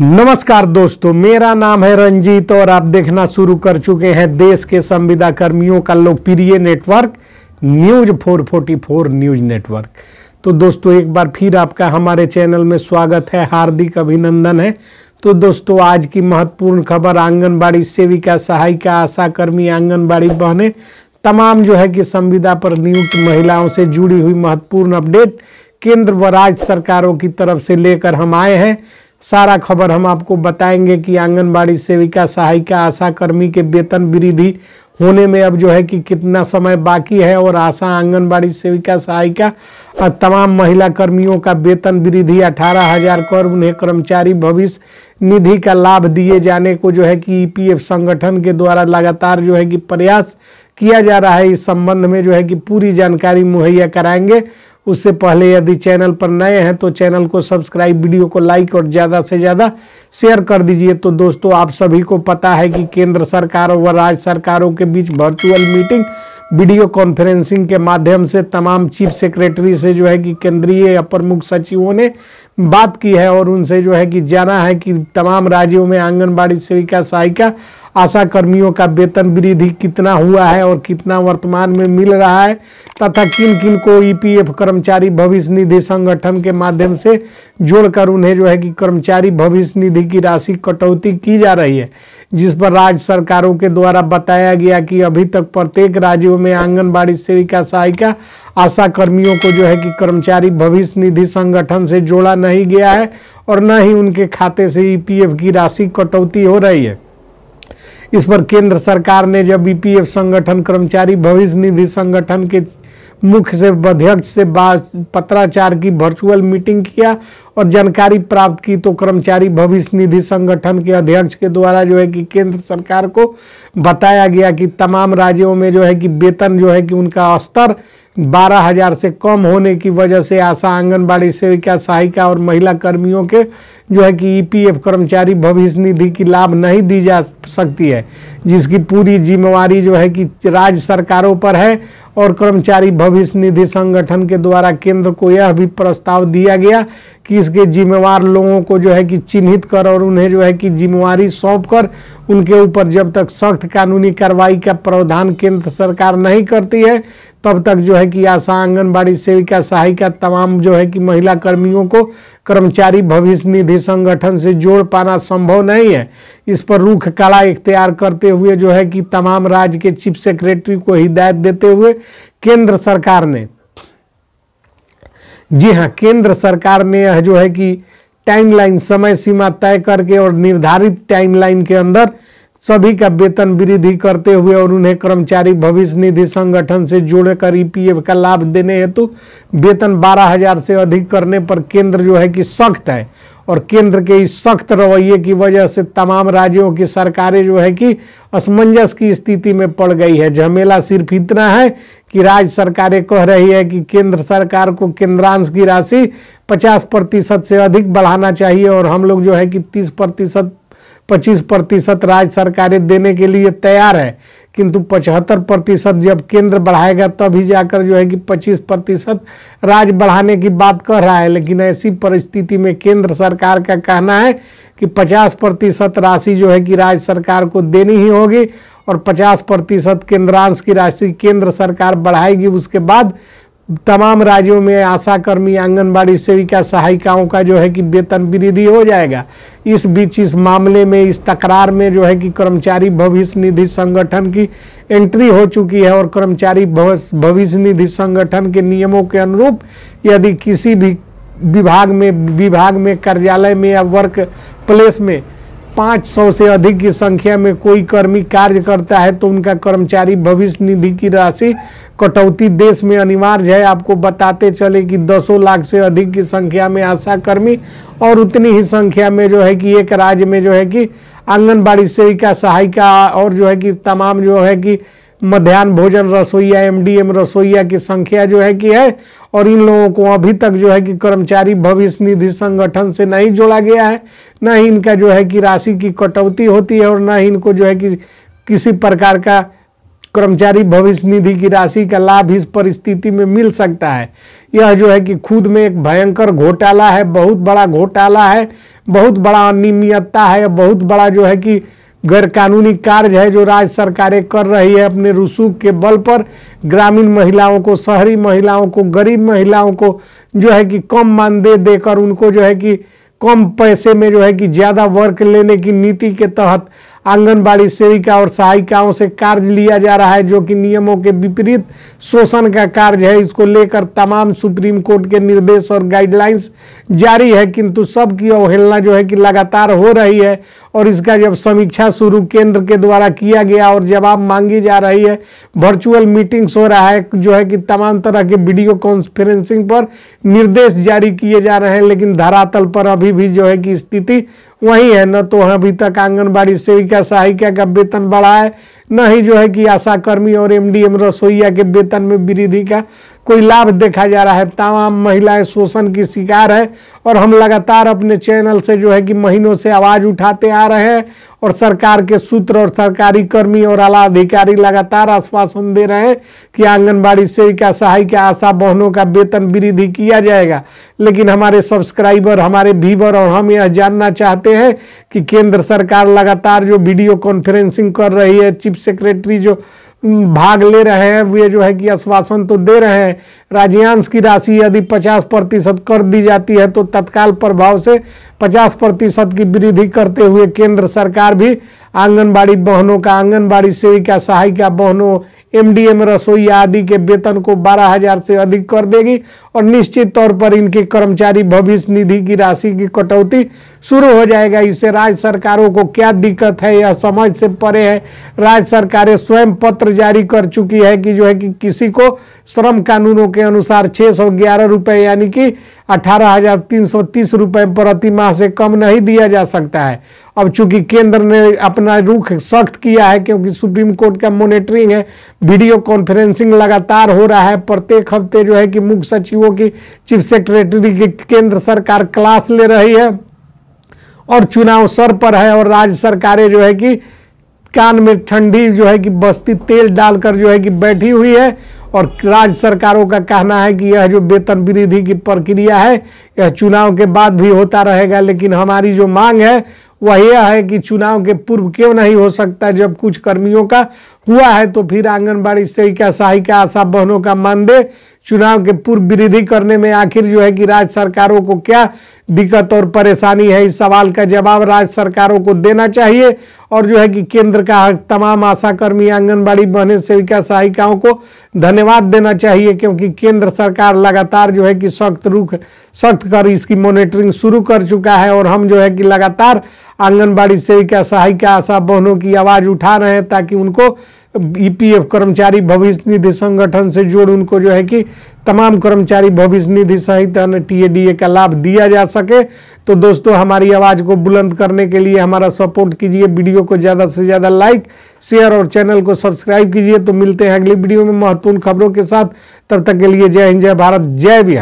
नमस्कार दोस्तों मेरा नाम है रंजीत और आप देखना शुरू कर चुके हैं देश के संविदा कर्मियों का लोकप्रिय नेटवर्क न्यूज 444 न्यूज नेटवर्क तो दोस्तों एक बार फिर आपका हमारे चैनल में स्वागत है हार्दिक अभिनंदन है तो दोस्तों आज की महत्वपूर्ण खबर आंगनबाड़ी सेविका सहायिका आशा कर्मी आंगनबाड़ी बहने तमाम जो है कि संविदा पर नियुक्त महिलाओं से जुड़ी हुई महत्वपूर्ण अपडेट केंद्र व राज्य सरकारों की तरफ से लेकर हम आए हैं सारा खबर हम आपको बताएंगे कि आंगनबाड़ी सेविका सहायिका आशा कर्मी के वेतन वृद्धि होने में अब जो है कि कितना समय बाकी है और आशा आंगनबाड़ी सेविका सहायिका और तमाम महिला कर्मियों का वेतन वृद्धि अठारह हजार कर उन्हें कर्मचारी भविष्य निधि का लाभ दिए जाने को जो है कि ईपीएफ e संगठन के द्वारा लगातार जो है कि प्रयास किया जा रहा है इस संबंध में जो है कि पूरी जानकारी मुहैया कराएंगे उससे पहले यदि चैनल पर नए हैं तो चैनल को सब्सक्राइब वीडियो को लाइक और ज़्यादा से ज़्यादा शेयर कर दीजिए तो दोस्तों आप सभी को पता है कि केंद्र सरकारों व राज्य सरकारों के बीच वर्चुअल मीटिंग वीडियो कॉन्फ्रेंसिंग के माध्यम से तमाम चीफ सेक्रेटरी से जो है कि केंद्रीय प्रमुख सचिवों ने बात की है और उनसे जो है कि जाना है कि तमाम राज्यों में आंगनबाड़ी सेविका सहायिका आशा कर्मियों का वेतन वृद्धि कितना हुआ है और कितना वर्तमान में मिल रहा है तथा किन किन को ईपीएफ e कर्मचारी भविष्य निधि संगठन के माध्यम से जोड़कर उन्हें जो है कि कर्मचारी भविष्य निधि की राशि कटौती की जा रही है जिस पर राज्य सरकारों के द्वारा बताया गया कि अभी तक प्रत्येक राज्यों में आंगनबाड़ी सेविका सहायिका आशा कर्मियों को जो है कि कर्मचारी भविष्य निधि संगठन से जोड़ा नहीं गया है और न ही उनके खाते से ईपीएफ e की राशि कटौती हो रही है इस पर केंद्र सरकार ने जब ईपीएफ e संगठन कर्मचारी भविष्य निधि संगठन के मुख्य से अध्यक्ष से पत्राचार की वर्चुअल मीटिंग किया और जानकारी प्राप्त की तो कर्मचारी भविष्य निधि संगठन के अध्यक्ष के द्वारा जो है कि केंद्र सरकार को बताया गया कि तमाम राज्यों में जो है कि वेतन जो है कि उनका स्तर बारह हजार से कम होने की वजह से आशा आंगनबाड़ी सेविका सहायिका और महिला कर्मियों के जो है कि ईपीएफ e कर्मचारी भविष्य निधि की लाभ नहीं दी जा सकती है जिसकी पूरी जिम्मेवारी जो है कि राज्य सरकारों पर है और कर्मचारी भविष्य निधि संगठन के द्वारा केंद्र को यह भी प्रस्ताव दिया गया कि इसके जिम्मेवार लोगों को जो है कि चिन्हित कर और उन्हें जो है कि जिम्मेवारी सौंप कर उनके ऊपर जब तक सख्त कानूनी कार्रवाई का प्रावधान केंद्र सरकार नहीं करती है तब तक जो है कि आशा आंगनबाड़ी सेविका सहायिका तमाम जो है कि महिला कर्मियों को कर्मचारी भविष्य निधि संगठन से जोड़ पाना संभव नहीं है इस पर रुख कड़ा इख्तियार करते हुए जो है कि तमाम राज्य के चीफ सेक्रेटरी को हिदायत देते हुए केंद्र सरकार ने जी हाँ केंद्र सरकार ने यह जो है कि टाइमलाइन समय सीमा तय करके और निर्धारित टाइमलाइन के अंदर सभी का वेतन वृद्धि करते हुए और उन्हें कर्मचारी भविष्य निधि संगठन से जोड़कर ईपीएफ e का लाभ देने हेतु वेतन बारह हजार से अधिक करने पर केंद्र जो है कि सख्त है और केंद्र के इस सख्त रवैये की वजह से तमाम राज्यों की सरकारें जो है कि असमंजस की स्थिति में पड़ गई है झमेला सिर्फ इतना है कि राज्य सरकारें कह रही है कि केंद्र सरकार को केंद्रांश की राशि 50 प्रतिशत से अधिक बढ़ाना चाहिए और हम लोग जो है कि 30 प्रतिशत 25 प्रतिशत राज्य सरकारें देने के लिए तैयार है किंतु पचहत्तर प्रतिशत जब केंद्र बढ़ाएगा तभी जाकर जो है कि 25 प्रतिशत राज्य बढ़ाने की बात कर रहा है लेकिन ऐसी परिस्थिति में केंद्र सरकार का कहना है कि 50 प्रतिशत राशि जो है कि राज्य सरकार को देनी ही होगी और 50 प्रतिशत केंद्रांश की राशि केंद्र सरकार बढ़ाएगी उसके बाद तमाम राज्यों में आशा कर्मी आंगनबाड़ी सेविका सहायिकाओं का जो है कि वेतन वृद्धि हो जाएगा इस बीच इस मामले में इस तकरार में जो है कि कर्मचारी भविष्य निधि संगठन की एंट्री हो चुकी है और कर्मचारी भविष्य निधि संगठन के नियमों के अनुरूप यदि किसी भी विभाग में विभाग में कार्यालय में या वर्क प्लेस में 500 से अधिक की संख्या में कोई कर्मी कार्य करता है तो उनका कर्मचारी भविष्य निधि की राशि कटौती देश में अनिवार्य है आपको बताते चले कि दसों लाख से अधिक की संख्या में आशा कर्मी और उतनी ही संख्या में जो है कि एक राज्य में जो है कि आंगनबाड़ी सेविका सहायिका और जो है कि तमाम जो है कि मध्यान्ह भोजन रसोईया एमडीएम रसोईया की संख्या जो है कि है और इन लोगों को अभी तक जो है कि कर्मचारी भविष्य निधि संगठन से नहीं जोड़ा गया है न ही इनका जो है कि राशि की कटौती होती है और न ही इनको जो है कि किसी प्रकार का कर्मचारी भविष्य निधि की राशि का लाभ इस परिस्थिति में मिल सकता है यह जो है कि खुद में एक भयंकर घोटाला है बहुत बड़ा घोटाला है बहुत बड़ा अनियमितता है बहुत बड़ा जो है कि गैरकानूनी कार्य है जो राज्य सरकारें कर रही है अपने रसूख के बल पर ग्रामीण महिलाओं को शहरी महिलाओं को गरीब महिलाओं को जो है कि कम मानदेय देकर उनको जो है कि कम पैसे में जो है कि ज़्यादा वर्क लेने की नीति के तहत आंगनबाड़ी सेविका और सहायिकाओं से कार्य लिया जा रहा है जो कि नियमों के विपरीत शोषण का कार्य है इसको लेकर तमाम सुप्रीम कोर्ट के निर्देश और गाइडलाइंस जारी है किंतु सबकी अवहेलना जो है कि लगातार हो रही है और इसका जब समीक्षा शुरू केंद्र के द्वारा किया गया और जवाब मांगी जा रही है वर्चुअल मीटिंग्स हो रहा है जो है कि तमाम तरह के वीडियो कॉन्फ्रेंसिंग पर निर्देश जारी किए जा रहे हैं लेकिन धरातल पर अभी भी जो है कि स्थिति वही है न तो अभी तक आंगनबाड़ी सेविका सहायिका का वेतन बढ़ा है न ही जो है कि आशाकर्मी और एमडीएम रसोईया के वेतन में वृद्धि का कोई लाभ देखा जा रहा है तमाम महिलाएं शोषण की शिकार है और हम लगातार अपने चैनल से जो है कि महीनों से आवाज़ उठाते आ रहे हैं और सरकार के सूत्र और सरकारी कर्मी और आला अधिकारी लगातार आश्वासन दे रहे हैं कि आंगनबाड़ी सेविका सहायिका आशा बहनों का वेतन वृद्धि किया जाएगा लेकिन हमारे सब्सक्राइबर हमारे भीवर और हम यह जानना चाहते हैं कि केंद्र सरकार लगातार जो वीडियो कॉन्फ्रेंसिंग कर रही है चीफ सेक्रेटरी जो भाग ले रहे हैं वे जो है कि आश्वासन तो दे रहे हैं राज्यांश की राशि यदि 50 प्रतिशत कर दी जाती है तो तत्काल प्रभाव से 50 प्रतिशत की वृद्धि करते हुए केंद्र सरकार भी आंगनबाड़ी बहनों का आंगनबाड़ी सेविका सहायिका बहनों एमडीएम रसोई आदि के वेतन को 12,000 से अधिक कर देगी और निश्चित तौर पर इनके कर्मचारी भविष्य निधि की राशि की कटौती शुरू हो जाएगा इससे राज्य सरकारों को क्या दिक्कत है या समझ से परे है राज्य सरकारें स्वयं पत्र जारी कर चुकी है कि जो है कि किसी को श्रम कानूनों के अनुसार छः सौ ग्यारह रुपये यानी कि अठारह हजार तीन सौ तीस रुपये प्रति माह से कम नहीं दिया जा सकता है अब चूंकि केंद्र ने अपना रुख सख्त किया है क्योंकि सुप्रीम कोर्ट का मॉनिटरिंग है वीडियो कॉन्फ्रेंसिंग लगातार हो रहा है प्रत्येक हफ्ते जो है कि मुख्य सचिवों की चीफ सेक्रेटरी की केंद्र सरकार क्लास ले रही है और चुनाव सर पर है और राज्य सरकारें जो है कि कान में ठंडी जो है कि बस्ती तेल डालकर जो है कि बैठी हुई है और राज्य सरकारों का कहना है कि यह जो वेतन वृद्धि की प्रक्रिया है यह चुनाव के बाद भी होता रहेगा लेकिन हमारी जो मांग है वह यह है कि चुनाव के पूर्व क्यों नहीं हो सकता जब कुछ कर्मियों का हुआ है तो फिर आंगनबाड़ी सेविका सहायिका आशा बहनों का मानदेय चुनाव के पूर्व वृद्धि करने में आखिर जो है कि राज्य सरकारों को क्या दिक्कत और परेशानी है इस सवाल का जवाब राज्य सरकारों को देना चाहिए और जो है कि केंद्र का हक तमाम आशाकर्मी आंगनबाड़ी बहने सेविका सहायिकाओं को धन्यवाद देना चाहिए क्योंकि केंद्र सरकार लगातार जो है कि सख्त रुख सख्त कर इसकी मॉनिटरिंग शुरू कर चुका है और हम जो है कि लगातार आंगनबाड़ी सेविका सहायिका आशा बहनों की आवाज़ उठा रहे हैं ताकि उनको ईपीएफ कर्मचारी भविष्य निधि संगठन से जोड़ उनको जो है कि तमाम कर्मचारी भविष्य निधि सहित अन्य टीएडीए का लाभ दिया जा सके तो दोस्तों हमारी आवाज़ को बुलंद करने के लिए हमारा सपोर्ट कीजिए वीडियो को ज़्यादा से ज़्यादा लाइक शेयर और चैनल को सब्सक्राइब कीजिए तो मिलते हैं अगली वीडियो में महत्वपूर्ण खबरों के साथ तब तक के लिए जय हिंद जय भारत जय बिहार